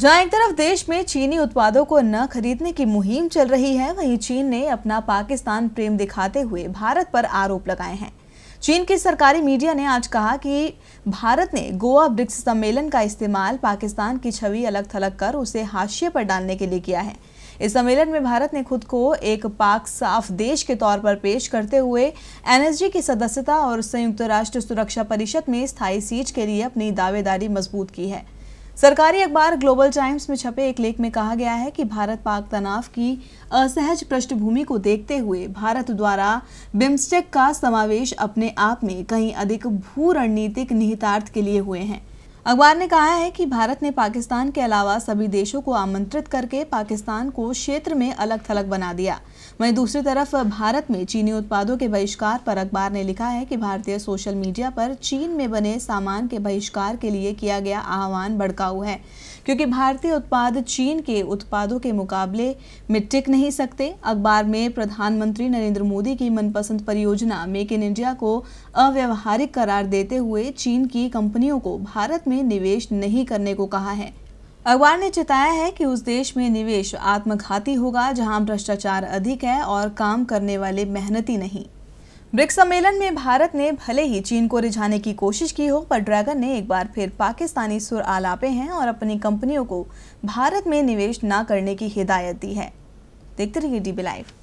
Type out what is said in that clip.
जहां एक तरफ देश में चीनी उत्पादों को न खरीदने की मुहिम चल रही है वहीं चीन ने अपना पाकिस्तान प्रेम दिखाते हुए भारत पर आरोप लगाए हैं चीन की सरकारी मीडिया ने आज कहा कि भारत ने गोवा ब्रिक्स सम्मेलन का इस्तेमाल पाकिस्तान की छवि अलग थलग कर उसे हाशिए पर डालने के लिए किया है इस सम्मेलन में भारत ने खुद को एक पाक साफ देश के तौर पर पेश करते हुए एनएसजी की सदस्यता और संयुक्त राष्ट्र सुरक्षा परिषद में स्थायी सीट के लिए अपनी दावेदारी मजबूत की है सरकारी अखबार ग्लोबल टाइम्स में छपे एक लेख में कहा गया है कि भारत पाक तनाव की असहज पृष्ठभूमि को देखते हुए भारत द्वारा बिम्स्टेक का समावेश अपने आप में कहीं अधिक भू रणनीतिक निहितार्थ के लिए हुए हैं अखबार ने कहा है कि भारत ने पाकिस्तान के अलावा सभी देशों को आमंत्रित करके पाकिस्तान को क्षेत्र में अलग थलग बना दिया वहीं दूसरी तरफ भारत में चीनी उत्पादों के बहिष्कार पर अखबार ने लिखा है कि भारतीय सोशल मीडिया पर चीन में बने सामान के बहिष्कार के लिए किया गया आह्वान भड़काऊ है क्योंकि भारतीय उत्पाद चीन के उत्पादों के मुकाबले में टिक नहीं सकते अखबार में प्रधानमंत्री नरेंद्र मोदी की मनपसंद परियोजना मेक इन इंडिया को अव्यवहारिक करार देते हुए चीन की कंपनियों को भारत में निवेश नहीं करने को कहा है अखबार ने चेताया है कि उस देश में निवेश आत्मघाती होगा जहां भ्रष्टाचार अधिक है और काम करने वाले मेहनती नहीं ब्रिक्स सम्मेलन में भारत ने भले ही चीन को रिझाने की कोशिश की हो पर ड्रैगन ने एक बार फिर पाकिस्तानी सुर आलापे हैं और अपनी कंपनियों को भारत में निवेश न करने की हिदायत दी है देखते रहिए डीबी लाइव